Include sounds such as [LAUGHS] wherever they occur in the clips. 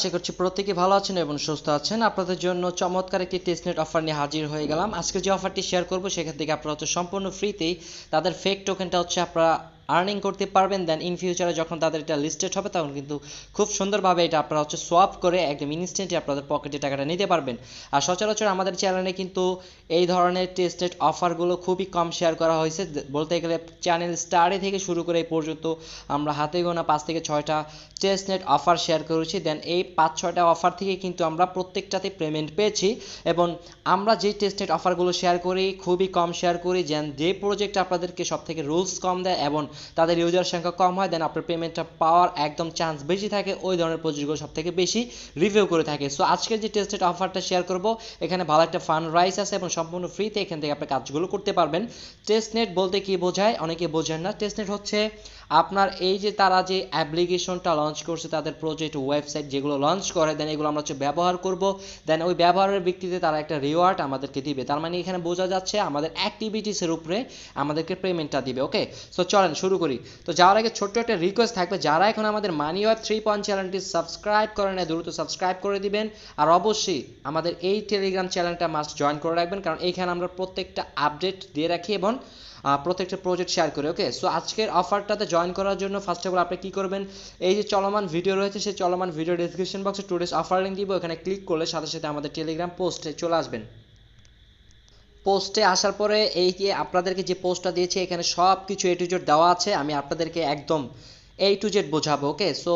আশা করছি প্রত্যেকে ভালো আছেন এবং সুস্থ আছেন আপনাদের জন্য চমৎকার একটি টেস্টনেট অফার নিয়ে হাজির হয়ে গেলাম আজকে যে অফারটি শেয়ার করব সেখান থেকে আপনারা হচ্ছে সম্পূর্ণ ফ্রিতেই তাদের ফেক টোকেনটা হচ্ছে আপনারা আর্নিং করতে পারবেন দেন ইন ফিউচারে যখন তাদের এটা লিস্টেড হবে তখন কিন্তু খুব সুন্দরভাবে এটা আপনারা হচ্ছে সোয়াপ করে একদম ইনস্ট্যান্টলি আপনাদের পকেটে টাকাটা নিতে পারবেন আর সচরাচর আমাদের চ্যানেলে কিন্তু এই ধরনের টেস্টেড অফারগুলো খুবই কম শেয়ার করা হয়েছে বলতে গেলে চ্যানেল স্টারে থেকে শুরু করে এই পর্যন্ত আমরা হাতে গোনা পাঁচ থেকে ছয়টা টেস্টনেট অফার শেয়ার করেছি দেন এই পাঁচ ছয়টা অফার থেকে কিন্তু আমরা প্রত্যেকটাতে পেমেন্ট পেয়েছি এবং আমরা যে টেস্টনেট অফারগুলো শেয়ার করি খুবই কম শেয়ার করি যেন যে প্রজেক্ট আপনাদেরকে সব থেকে রুলস কম দেয় এবং তাদের ইউজার সংখ্যা কম হয় দেন আপনার পেমেন্টটা পাওয়ার একদম চান্স বেশি থাকে ওই ধরনের প্রজেক্টগুলো সব থেকে বেশি রিভিউ করে থাকে সো আজকের যে টেস্টেড অফারটা শেয়ার করব এখানে ভালো একটা ফান্ড রাইস আছে এবং সম্পূর্ণ ফ্রিতে এখান থেকে আপনি কাজগুলো করতে পারবেন টেস্টনেট বলতে কি বোঝায় অনেকে বোঝেন না টেস্টনেট হচ্ছে আপনার এই যে তারা যে অ্যাপ্লিকেশনটা লঞ্চ করছে তাদের প্রজেক্ট ওয়েবসাইট যেগুলো লঞ্চ করে দেন এগুলো আমরা হচ্ছে ব্যবহার করব দেন ওই ব্যবহারের ভিত্তিতে তারা একটা রিওয়ার্ড আমাদেরকে দিবে তার মানে এখানে বোঝা যাচ্ছে আমাদের অ্যাক্টিভিটিসের উপরে আমাদেরকে পেমেন্টটা দিবে ওকে সো চলেন শুরু করি তো যাওয়ার আগে ছোট্ট একটা রিকোয়েস্ট থাকবে যারা এখন আমাদের মানি ওয়েব থ্রি পয়েন্ট চ্যানেলটি সাবস্ক্রাইব করে নেয় দ্রুত সাবস্ক্রাইব করে দিবেন আর অবশ্যই আমাদের এই টেলিগ্রাম চ্যানেলটা মাস্ট জয়েন করে রাখবেন কারণ এইখানে আমরা প্রত্যেকটা আপডেট দিয়ে রাখি এবং প্রত্যেকটা প্রজেক্ট শেয়ার করে ওকে সো আজকের অফারটাতে জয়েন করার জন্য ফার্স্ট অফ অল আপনি কী করবেন এই যে চলমান ভিডিও রয়েছে সেই চলমান ভিডিও ডিসক্রিপশন বক্সে টুডেস অফার লিঙ্ক দিব এখানে ক্লিক করলে সাথে সাথে আমাদের টেলিগ্রাম পোস্টে চলে আসবেন পোস্টে আসার পরে এই যে আপনাদেরকে যে পোস্টটা দিয়েছে এখানে সব কিছু এ টু জেড দেওয়া আছে আমি আপনাদেরকে একদম এ টু জেড বোঝাবো ওকে সো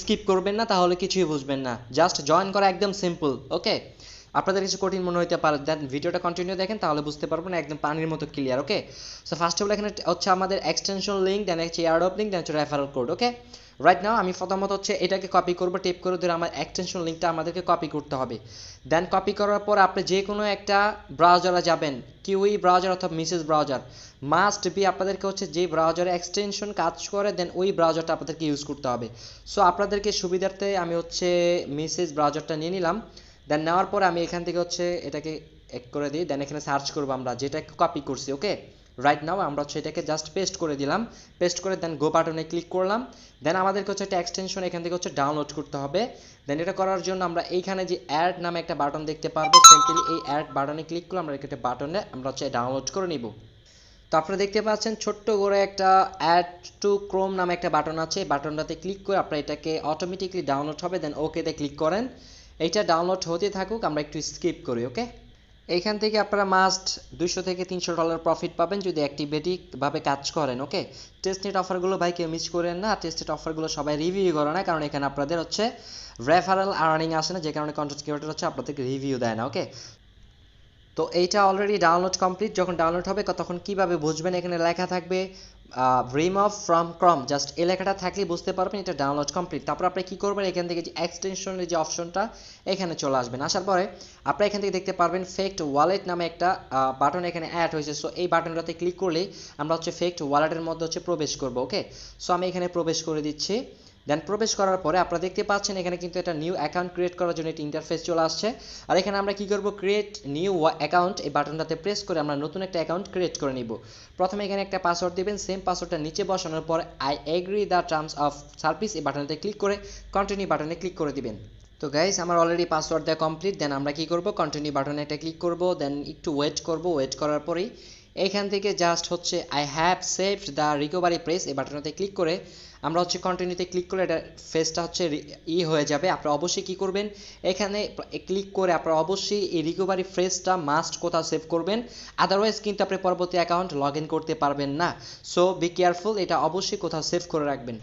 স্কিপ করবেন না তাহলে কিছুই বুঝবেন না জাস্ট জয়েন করা একদম সিম্পল ওকে আপনাদের কিছু কঠিন মনে হতে পারে দেন ভিডিওটা কন্টিনিউ দেখেন তাহলে বুঝতে পারবেন একদম পানির মতো clear okay so first of all এখানে হচ্ছে আমাদের এক্সটেনশন লিঙ্ক দেন হচ্ছে অফ লিঙ্ক দেন হচ্ছে referral code okay right now আমি প্রথমত হচ্ছে এটাকে কপি করব টেপ করে ধরে আমার এক্সটেনশন লিঙ্কটা আমাদেরকে কপি করতে হবে দেন কপি করার পর আপনি যে কোনো একটা ব্রাউজারে যাবেন কিউই ব্রাউজার অথবা মিসেস ব্রাউজার মাস্ট বি আপনাদেরকে হচ্ছে যে ব্রাউজারে এক্সটেনশন কাজ করে দেন ওই ব্রাউজারটা আপনাদেরকে ইউজ করতে হবে সো আপনাদেরকে সুবিধার্থে আমি হচ্ছে মিসেস ব্রাউজারটা নিয়ে নিলাম দেন নেওয়ার পরে আমি এখান থেকে হচ্ছে এটাকে এক করে দিই দেন এখানে সার্চ করবো আমরা যেটা কপি করছি ওকে রাইট নাও আমরা হচ্ছে এটাকে জাস্ট পেস্ট করে দিলাম পেস্ট করে দেন গো বাটনে ক্লিক করলাম দেন আমাদেরকে হচ্ছে একটা এক্সটেনশন এখান থেকে হচ্ছে ডাউনলোড করতে হবে দেন এটা করার জন্য আমরা এইখানে যে অ্যাড নামে একটা বাটন দেখতে পারবো সিম্পলি এই অ্যাড বাটনে ক্লিক করলে আমরা একটা বাটনে আমরা হচ্ছে ডাউনলোড করে নিব তো আপনারা দেখতে পাচ্ছেন ছোট্ট করে একটা অ্যাড টু ক্রোম নামে একটা বাটন আছে বাটনটাতে ক্লিক করে আপনারা এটাকে অটোমেটিকলি ডাউনলোড হবে দেন ওকেতে ক্লিক করেন এটা ডাউনলোড হতে থাকুক আমরা একটু স্কিপ করি ওকে এইখান থেকে আপনারা মাস্ট দুইশো থেকে তিনশো ডলার প্রফিট পাবেন যদি অ্যাক্টিভেটিকভাবে কাজ করেন ওকে টেস্টেড অফারগুলো ভাই কেউ মিস করেন না টেস্টেড অফারগুলো সবাই রিভিউ করে না কারণ এখানে আপনাদের হচ্ছে রেফারেল আর্নিং আসে না যে কারণে কন্টেন্ট ক্রিয়েটর হচ্ছে আপনাদেরকে রিভিউ দেয় না ওকে তো এইটা অলরেডি ডাউনলোড কমপ্লিট যখন ডাউনলোড হবে তখন কিভাবে বুঝবেন এখানে লেখা থাকবে remove from Chrome just এই লেখাটা থাকলে বুঝতে পারবেন এটা ডাউনলোড কমপ্লিট তারপর আপনি কী করবেন এখান থেকে যে এক্সটেনশনের যে অপশনটা এখানে চলে আসবেন আসার পরে আপনারা এখান থেকে দেখতে পারবেন ফেক্ট ওয়ালেট নামে একটা বাটন এখানে অ্যাড হয়েছে সো এই বাটনটাতে ক্লিক করলে আমরা হচ্ছে ফেক্ট ওয়ালেটের মধ্যে হচ্ছে প্রবেশ করবো ওকে সো আমি এখানে প্রবেশ করে দিচ্ছি দেন প্রবেশ করার পরে আপনারা দেখতে পাচ্ছেন এখানে কিন্তু একটা নিউ অ্যাকাউন্ট ক্রিয়েট করার জন্য একটি ইন্টারফেস চলে আসছে আর এখানে আমরা কি করব ক্রিয়েট নিউ অ্যাকাউন্ট এই বাটনটাতে প্রেস করে আমরা নতুন একটা অ্যাকাউন্ট ক্রিয়েট করে নিব প্রথমে এখানে একটা পাসওয়ার্ড দেবেন সেম পাসওয়ার্ডটা নিচে বসানোর পর I agree the terms of service এই বাটনটাতে ক্লিক করে কন্টিনিউ বাটনে ক্লিক করে দিবেন তো গাইস আমার অলরেডি পাসওয়ার্ড দেওয়া কমপ্লিট দেন আমরা কি করব কন্টিনিউ বাটনে একটা ক্লিক করব দেন একটু ওয়েট করব ওয়েট করার পরেই এখান থেকে জাস্ট হচ্ছে I have saved the recovery phrase এই বাটনটাতে ক্লিক করে আমরা হচ্ছে কন্টিনিউতে ক্লিক করলে এটা ফেসটা হচ্ছে ই হয়ে যাবে আপনি অবশ্যই কি করবেন এখানে ক্লিক করে আপনারা অবশ্যই এই রিকোভারি ফ্রেসটা মাস্ট কোথাও সেভ করবেন আদারওয়াইজ কিন্তু আপনি পরবর্তী অ্যাকাউন্ট লগ করতে পারবেন না সো বি কেয়ারফুল এটা অবশ্যই কোথাও সেভ করে রাখবেন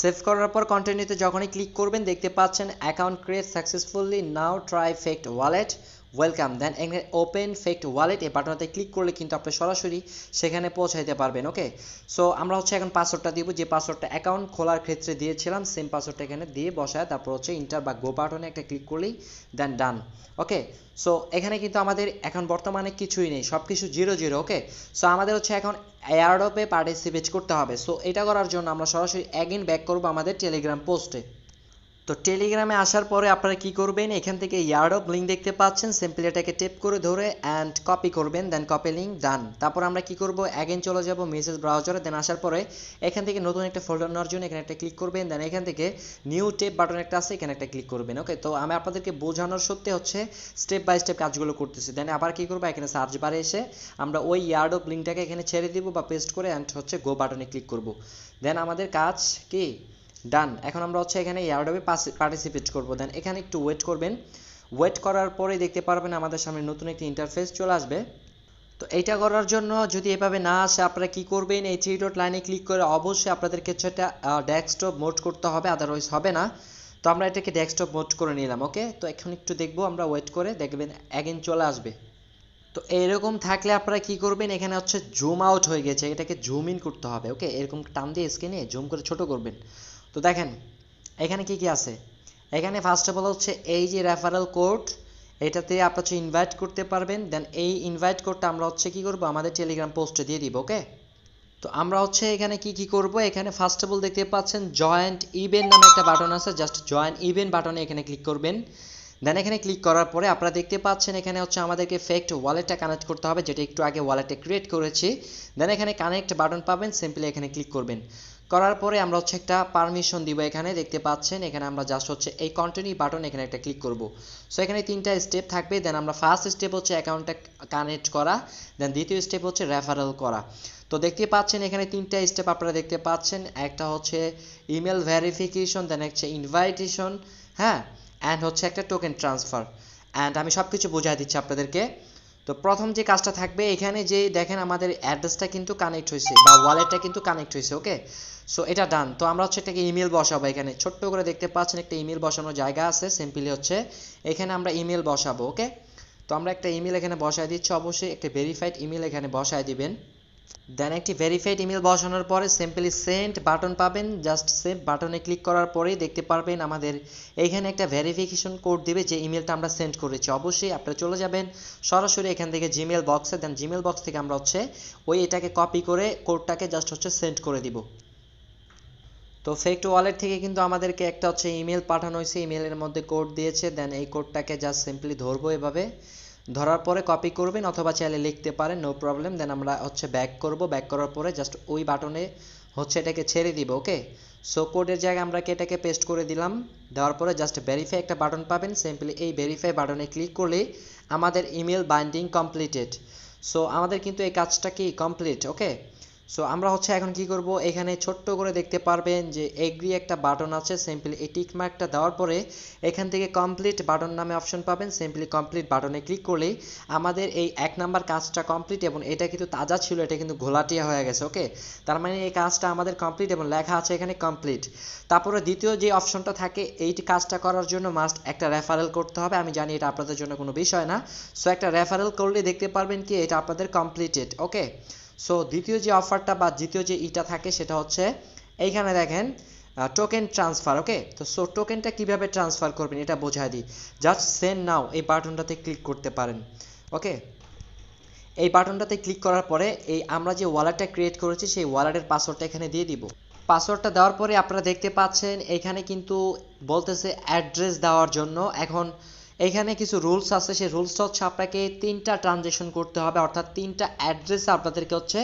সেভ করার পর কন্টিনিউতে যখনই ক্লিক করবেন দেখতে পাচ্ছেন account create successfully now try fact wallet welcome then এখানে ওপেন ফেক্ট ওয়ালেট এই বাটনটাতে ক্লিক করলে কিন্তু আপনি সরাসরি সেখানে পৌঁছাইতে পারবেন ওকে সো আমরা হচ্ছে এখন পাসওয়ার্ডটা দিব যে পাসওয়ার্ডটা অ্যাকাউন্ট খোলার ক্ষেত্রে দিয়েছিলাম সেম পাসওয়ার্ডটা এখানে দিয়ে বসায় তারপর হচ্ছে ইন্টার বা গো বাটনে একটা ক্লিক করলেই দেন ডান ওকে সো এখানে কিন্তু আমাদের এখন বর্তমানে কিছুই নেই সব কিছু জিরো জিরো ওকে সো আমাদের হচ্ছে এখন এয়ারডপে পার্টিসিপেট করতে হবে সো এটা করার জন্য আমরা সরাসরি অ্যাগেন ব্যাক করবো আমাদের টেলিগ্রাম পোস্টে তো টেলিগ্রামে আসার পরে আপনারা কি করবেন এখান থেকে ইয়ার্ড অফ লিঙ্ক দেখতে পাচ্ছেন সিম্পলি এটাকে টেপ করে ধরে অ্যান্ড কপি করবেন দেন কপি লিঙ্ক ডান তারপর আমরা কি করব অ্যাগেন চলে যাব মেসেজ ব্রাউজারে দেন আসার পরে এখান থেকে নতুন একটা ফোল্ডার নেওয়ার জন্য এখানে একটা ক্লিক করবেন দেন এখান থেকে নিউ টেপ বাটন একটা আছে এখানে একটা ক্লিক করবেন ওকে তো আমি আপনাদেরকে বোঝানোর সত্যি হচ্ছে স্টেপ বাই স্টেপ কাজগুলো করতেছি দেন আবার কি করবো এখানে সার্চ বারে এসে আমরা ওই ইয়ার্ড অফ লিঙ্কটাকে এখানে ছেড়ে দিব বা পেস্ট করে অ্যান্ড হচ্ছে গো বাটনে ক্লিক করব দেন আমাদের কাজ কি ডান এখন আমরা হচ্ছে এখানে এয়ারডবে পার্টিসিপেট করব দেন এখানে একটু ওয়েট করবেন ওয়েট করার পরে দেখতে পারবেন আমাদের সামনে নতুন একটি ইন্টারফেস চলে আসবে তো এটা করার জন্য যদি এভাবে না আসে আপনারা কি করবেন এই থ্রি ডট লাইনে ক্লিক করে অবশ্যই আপনাদের সেটা ডেস্কটপ মোড করতে হবে আদারওয়াইজ হবে না তো আমরা এটাকে ডেস্কটপ মোড করে নিলাম ওকে তো এখন একটু দেখবো আমরা ওয়েট করে দেখবেন অ্যাগেন চলে আসবে তো এরকম থাকলে আপনারা কি করবেন এখানে হচ্ছে জুম আউট হয়ে গেছে এটাকে জুম ইন করতে হবে ওকে এরকম টান দিয়ে স্ক্রিনে জুম করে ছোট করবেন তো দেখেন এখানে কি কি আছে এখানে ফার্স্ট অফ অল হচ্ছে এই যে রেফারেল কোড এটাতে আপনার হচ্ছে ইনভাইট করতে পারবেন দেন এই ইনভাইট কোডটা আমরা হচ্ছে কি করব আমাদের টেলিগ্রাম পোস্টে দিয়ে দিব ওকে তো আমরা হচ্ছে এখানে কি কি করব এখানে ফার্স্ট অফ অল দেখতে পাচ্ছেন জয়েন্ট ইভেন্ট নামে একটা বাটন আছে জাস্ট জয়েন্ট ইভেন্ট বাটনে এখানে ক্লিক করবেন দেন এখানে ক্লিক করার পরে আপনারা দেখতে পাচ্ছেন এখানে হচ্ছে আমাদেরকে ফেক্ট ওয়ালেটটা কানেক্ট করতে হবে যেটা একটু আগে ওয়ালেটে ক্রিয়েট করেছি দেন এখানে কানেক্ট বাটন পাবেন সিম্পলি এখানে ক্লিক করবেন করার পরে আমরা হচ্ছে একটা পারমিশন দিব এখানে দেখতে পাচ্ছেন এখানে আমরা জাস্ট হচ্ছে এই কন্টিনিউ বাটন এখানে একটা ক্লিক করব সো এখানে তিনটা স্টেপ থাকবে দেন আমরা ফার্স্ট স্টেপ হচ্ছে অ্যাকাউন্টটা কানেক্ট করা দেন দ্বিতীয় স্টেপ হচ্ছে রেফারেল করা তো দেখতে পাচ্ছেন এখানে তিনটা স্টেপ আপনারা দেখতে পাচ্ছেন একটা হচ্ছে ইমেল ভেরিফিকেশন দেন হচ্ছে ইনভাইটেশন হ্যাঁ অ্যান্ড হচ্ছে একটা টোকেন ট্রান্সফার অ্যান্ড আমি সব কিছু বোঝাই দিচ্ছি আপনাদেরকে তো প্রথম যে কাজটা থাকবে এখানে যে দেখেন আমাদের অ্যাড্রেসটা কিন্তু কানেক্ট হয়েছে বা ওয়ালেটটা কিন্তু কানেক্ট হয়েছে ওকে সো এটা ডান তো আমরা হচ্ছে এটাকে ইমেল বসাবো এখানে ছোট্ট করে দেখতে পাচ্ছেন একটা ইমেল বসানোর জায়গা আছে সিম্পলি হচ্ছে এখানে আমরা ইমেল বসাবো ওকে তো আমরা একটা ইমেল এখানে বসায় দিচ্ছি অবশ্যই একটা ভেরিফাইড ইমেল এখানে বসায় দিবেন দেন একটি ভেরিফাইড ইমেল বসানোর পরে সিম্পলি সেন্ড বাটন পাবেন জাস্ট সেভ বাটনে ক্লিক করার পরেই দেখতে পারবেন আমাদের এখানে একটা ভেরিফিকেশন কোড দেবে যে ইমেলটা আমরা সেন্ড করেছি অবশ্যই আপনারা চলে যাবেন সরাসরি এখান থেকে জিমেল বক্সে দেন জিমেল বক্স থেকে আমরা হচ্ছে ওই এটাকে কপি করে কোডটাকে জাস্ট হচ্ছে সেন্ড করে দিব তো ফেক্ট ওয়ালেট থেকে কিন্তু আমাদেরকে একটা হচ্ছে ইমেল পাঠানো হয়েছে ইমেলের মধ্যে কোড দিয়েছে দেন এই কোডটাকে জাস্ট সিম্পলি ধরবো এভাবে ধরার পরে কপি করবেন অথবা চাইলে লিখতে পারেন নো প্রবলেম দেন আমরা হচ্ছে ব্যাক করব ব্যাক করার পরে জাস্ট ওই বাটনে হচ্ছে এটাকে ছেড়ে দিব ওকে সো কোডের জায়গায় আমরা এটাকে পেস্ট করে দিলাম দেওয়ার পরে জাস্ট ভেরিফাই একটা বাটন পাবেন সিম্পলি এই ভেরিফাই বাটনে ক্লিক করলে আমাদের ইমেল বাইন্ডিং কমপ্লিটেড সো আমাদের কিন্তু এই কাজটা কি কমপ্লিট ওকে সো আমরা হচ্ছে এখন কি করব এখানে ছোট্ট করে দেখতে পারবেন যে এগ্রি একটা বাটন আছে সিম্পলি এই টিক মার্কটা দেওয়ার পরে এখান থেকে কমপ্লিট বাটন নামে অপশন পাবেন সিম্পলি কমপ্লিট বাটনে ক্লিক করলে আমাদের এই এক নাম্বার কাজটা কমপ্লিট এবং এটা কিন্তু তাজা ছিল এটা কিন্তু ঘোলাটিয়া হয়ে গেছে ওকে তার মানে এই কাজটা আমাদের কমপ্লিট এবং লেখা আছে এখানে কমপ্লিট তারপরে দ্বিতীয় যে অপশনটা থাকে এই কাজটা করার জন্য মাস্ট একটা রেফারেল করতে হবে আমি জানি এটা আপনাদের জন্য কোনো বিষয় না সো একটা রেফারেল করলে দেখতে পারবেন কি এটা আপনাদের কমপ্লিটেড ওকে সো দ্বিতীয় যে অফারটা বা দ্বিতীয় যে ইটা থাকে সেটা হচ্ছে এইখানে দেখেন টোকেন ট্রান্সফার ওকে তো সো টোকেনটা কিভাবে ট্রান্সফার করবেন এটা বোঝাই দিই জাস্ট সেন্ড নাও এই বাটনটাতে ক্লিক করতে পারেন ওকে এই বাটনটাতে ক্লিক করার পরে এই আমরা যে ওয়ালেটটা ক্রিয়েট করেছি সেই ওয়ালেটের পাসওয়ার্ডটা এখানে দিয়ে দিব পাসওয়ার্ডটা দেওয়ার পরে আপনারা দেখতে পাচ্ছেন এখানে কিন্তু বলতেছে অ্যাড্রেস দেওয়ার জন্য এখন এখানে কিছু রুলস আছে সেই রুলসটা হচ্ছে আপনাকে তিনটা ট্রানজেকশন করতে হবে অর্থাৎ তিনটা অ্যাড্রেসে আপনাদেরকে হচ্ছে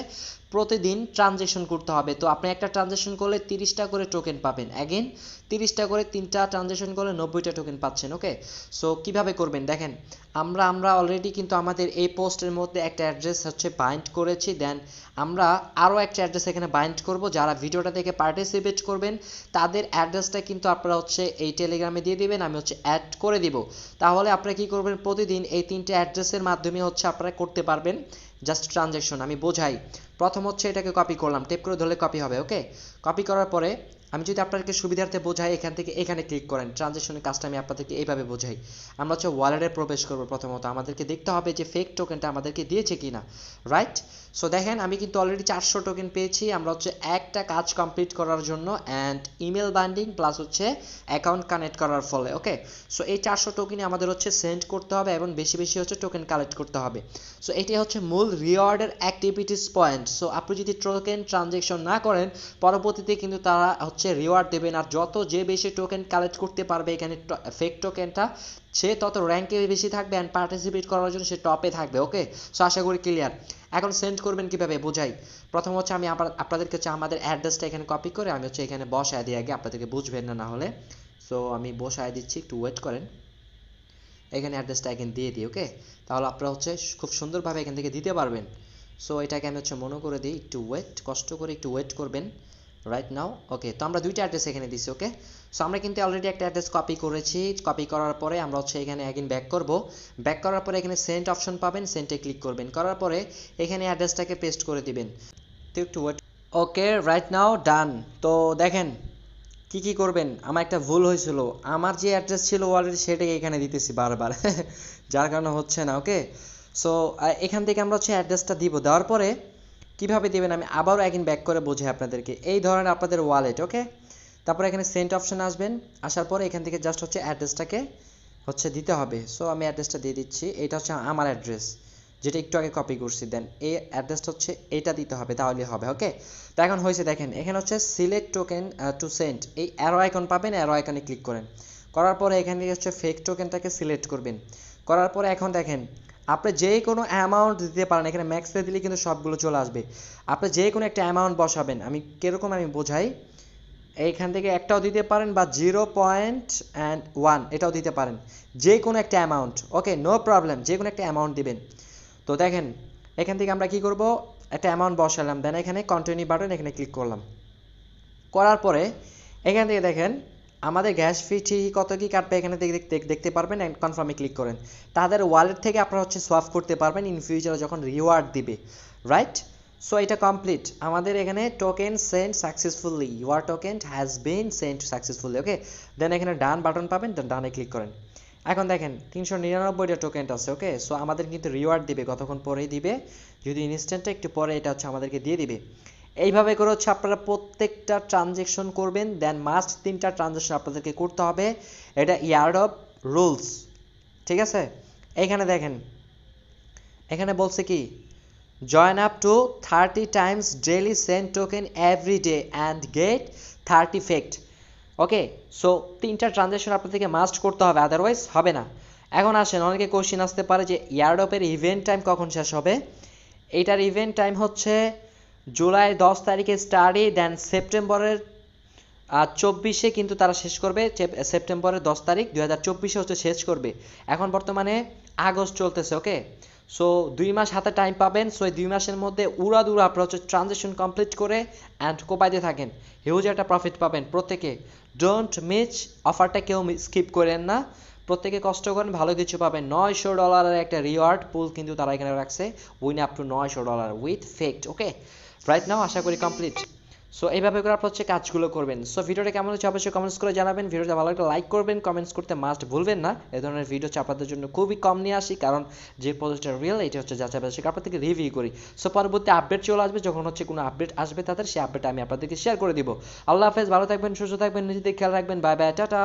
প্রতিদিন ট্রানজেকশন করতে হবে তো আপনি একটা ট্রানজেকশন করলে তিরিশটা করে টোকেন পাবেন অ্যাগেন তিরিশটা করে তিনটা ট্রানজেকশন করলে নব্বইটা টোকেন পাচ্ছেন ওকে সো কিভাবে করবেন দেখেন আমরা আমরা অলরেডি কিন্তু আমাদের এই পোস্টের মধ্যে একটা অ্যাড্রেস হচ্ছে বাইন্ড করেছি দেন আমরা আরও একটা অ্যাড্রেস এখানে বাইন্ড করব যারা ভিডিওটা দেখে পার্টিসিপেট করবেন তাদের অ্যাড্রেসটা কিন্তু আপনারা হচ্ছে এই টেলিগ্রামে দিয়ে দিবেন আমি হচ্ছে অ্যাড করে দিব তাহলে আপনারা কি করবেন প্রতিদিন এই তিনটে অ্যাড্রেসের মাধ্যমে হচ্ছে আপনারা করতে পারবেন জাস্ট ট্রানজেকশন আমি বোঝাই প্রথম হচ্ছে এটাকে কপি করলাম টেপ করে ধরলে কপি হবে ওকে কপি করার পরে আমি যদি আপনাদেরকে সুবিধার্থে বোঝাই এখান থেকে এখানে ক্লিক করেন ট্রানজেকশনের কাজটা আমি আপনাদেরকে এইভাবে বোঝাই আমরা হচ্ছে ওয়ালেটে প্রবেশ করব প্রথমত আমাদেরকে দেখতে হবে যে ফেক টোকেনটা আমাদেরকে দিয়েছে কি না রাইট সো দেখেন আমি কিন্তু অলরেডি চারশো টোকেন পেয়েছি আমরা হচ্ছে একটা কাজ কমপ্লিট করার জন্য অ্যান্ড ইমেল বাইন্ডিং প্লাস হচ্ছে অ্যাকাউন্ট কানেক্ট করার ফলে ওকে সো এই চারশো টোকেনই আমাদের হচ্ছে সেন্ড করতে হবে এবং বেশি বেশি হচ্ছে টোকেন কালেক্ট করতে হবে সো এটি হচ্ছে মূল রিওয়ার্ডের অ্যাক্টিভিটিস পয়েন্ট সো আপনি যদি টোকেন ট্রানজেকশন না করেন পরবর্তীতে কিন্তু তারা হচ্ছে রিওয়ার্ড দেবেন আর যত যে বেশি টোকেন কালেক্ট করতে পারবে এখানে ফেক টোকেনটা সে তত র্যাঙ্কে বেশি থাকবে অ্যান্ড পার্টিসিপেট করার জন্য সে টপে থাকবে ওকে সো আশা করি ক্লিয়ার এখন সেন্ড করবেন কীভাবে বোঝাই প্রথম হচ্ছে আমি আবার আপনাদেরকে হচ্ছে আমাদের অ্যাড্রেসটা এখানে কপি করে আমি হচ্ছে এখানে বসায় দিই আগে আপনাদেরকে বুঝবেন না না হলে সো আমি বসায় দিচ্ছি একটু ওয়েট করেন এখানে অ্যাড্রেসটা এখানে দিয়ে দিই ওকে তাহলে আপনারা হচ্ছে খুব সুন্দরভাবে এখান থেকে দিতে পারবেন সো এটাকে আমি হচ্ছে মনে করে দিই একটু ওয়েট কষ্ট করে একটু ওয়েট করবেন রাইট নাও ওকে তো আমরা দুইটা অ্যাড্রেস এখানে দিছি ওকে সো আমরা কিন্তু অলরেডি একটা অ্যাড্রেস কপি করেছি কপি করার পরে আমরা হচ্ছে এখানে অ্যাগেন ব্যাক করব ব্যাক করার পরে এখানে সেন্ট অপশন পাবেন সেন্টে ক্লিক করবেন করার পরে এখানে অ্যাড্রেসটাকে পেস্ট করে দিবেন একটু ওয়েট ওকে রাইট নাও ডান তো দেখেন কি কি করবেন আমার একটা ভুল হয়েছিল আমার যে অ্যাড্রেস ছিল অলরেডি সেটাকে এখানে দিতেছি বারবার [LAUGHS] যার কারণে হচ্ছে না ওকে সো এখান থেকে আমরা হচ্ছে অ্যাড্রেসটা দিব দেওয়ার পরে কিভাবে দেবেন আমি আবারও একদিন ব্যাক করে বোঝাই আপনাদেরকে এই ধরেন আপনাদের ওয়ালেট ওকে তারপর এখানে সেন্ট অপশন আসবেন আসার পরে এখান থেকে জাস্ট হচ্ছে অ্যাড্রেসটাকে হচ্ছে দিতে হবে সো আমি অ্যাড্রেসটা দিয়ে দিচ্ছি এটা হচ্ছে আমার অ্যাড্রেস যেটা একটু আগে কপি করছি দেন এই অ্যাড্রেসটা হচ্ছে এটা দিতে হবে তাহলে হবে ওকে তো এখন হয়েছে দেখেন এখানে হচ্ছে সিলেক্ট টোকেন টু সেন্ট এই অ্যারো আইকন পাবেন অ্যারো আইকনে ক্লিক করেন করার পরে এখান থেকে হচ্ছে ফেক টোকেনটাকে সিলেক্ট করবেন করার পরে এখন দেখেন আপনি যে কোনো অ্যামাউন্ট দিতে পারেন এখানে ম্যাক্সে দিলে কিন্তু সবগুলো চলে আসবে আপনি যে কোনো একটা অ্যামাউন্ট বসাবেন আমি কীরকম আমি বোঝাই এইখান থেকে একটাও দিতে পারেন বা জিরো পয়েন্ট অ্যান্ড ওয়ান এটাও দিতে পারেন যে কোনো একটা অ্যামাউন্ট ওকে নো প্রবলেম যে কোনো একটা অ্যামাউন্ট দিবেন তো দেখেন এখান থেকে আমরা কি করব একটা অ্যামাউন্ট বসালাম দেন এখানে কন্টিনিউ বাটন এখানে ক্লিক করলাম করার পরে এখান থেকে দেখেন আমাদের গ্যাস ফি ঠিকই কত কি কাটবে এখানে দেখতে পারবেন অ্যান্ড কনফার্মে ক্লিক করেন তাদের ওয়ালেট থেকে আপনারা হচ্ছে সোয়াপ করতে পারবেন ইন ফিউচারে যখন রিওয়ার্ড দিবে রাইট সো এটা কমপ্লিট আমাদের এখানে token sent successfully your token has been sent successfully okay then এখানে ডান বাটন পাবেন দেন ডানে ক্লিক করেন এখন দেখেন তিনশো নিরানব্বইটা টোকেনটা আছে ওকে সো আমাদের কিন্তু রিওয়ার্ড দিবে কতক্ষণ পরেই দিবে যদি ইনস্ট্যান্টটা একটু পরে এটা হচ্ছে আমাদেরকে দিয়ে দিবে এইভাবে করে হচ্ছে আপনারা প্রত্যেকটা ট্রানজেকশন করবেন দেন মাস্ট তিনটা ট্রানজেকশন আপনাদেরকে করতে হবে এটা ইয়ার্ড অফ রুলস ঠিক আছে এখানে দেখেন এখানে বলছে কি join up to thirty times daily sent token every day and get thirty fact okay so তিনটা ট্রানজ্যাকশন আপনাদেরকে মাস্ট করতে হবে আদারওয়াইজ হবে না এখন আসেন অনেকে কোশ্চিন আসতে পারে যে ইয়ারডপের ইভেন্ট টাইম কখন শেষ হবে এইটার ইভেন্ট টাইম হচ্ছে জুলাই দশ তারিখে স্টাডি দেন সেপ্টেম্বরের চব্বিশে কিন্তু তারা শেষ করবে সেপ্টেম্বরের দশ তারিখ দুই হাজার চব্বিশে হচ্ছে শেষ করবে এখন বর্তমানে আগস্ট চলতেছে ওকে সো দুই মাস হাতে টাইম পাবেন সো এই দুই মাসের মধ্যে উড়া দুরা আপনারা হচ্ছে ট্রানজেকশন কমপ্লিট করে অ্যান্ড কোপাইতে থাকেন হিউজ একটা প্রফিট পাবেন প্রত্যেকে ডোন্ট মিস অফারটা কেউ স্কিপ করেন না প্রত্যেকে কষ্ট করেন ভালো কিছু পাবেন নয়শো ডলারের একটা রিওয়ার্ড পুল কিন্তু তারা এখানে রাখছে উইন আপ টু নয়শো dollar with fact okay right now আশা করি কমপ্লিট সো এইভাবে করে আপনার হচ্ছে কাজগুলো করবেন সো ভিডিওটা কেমন হচ্ছে অবশ্যই কমেন্টস করে জানাবেন ভিডিওটা ভালো লাগলে লাইক করবেন কমেন্টস করতে মাস্ট ভুলবেন না এ ধরনের ভিডিও চাপাতের জন্য খুবই কম নিয়ে আসি কারণ যে প্রজেক্টটা রিয়েল এটা হচ্ছে যাচাই বাছাই আপনার থেকে রিভিউ করি সো পরবর্তী আপডেট চলে আসবে যখন হচ্ছে কোনো আপডেট আসবে তাদের সেই আপডেট আমি আপনাদেরকে শেয়ার করে দিব আল্লাহ হাফেজ ভালো থাকবেন সুস্থ থাকবেন নিজেদের খেয়াল রাখবেন বাই বাই টাটা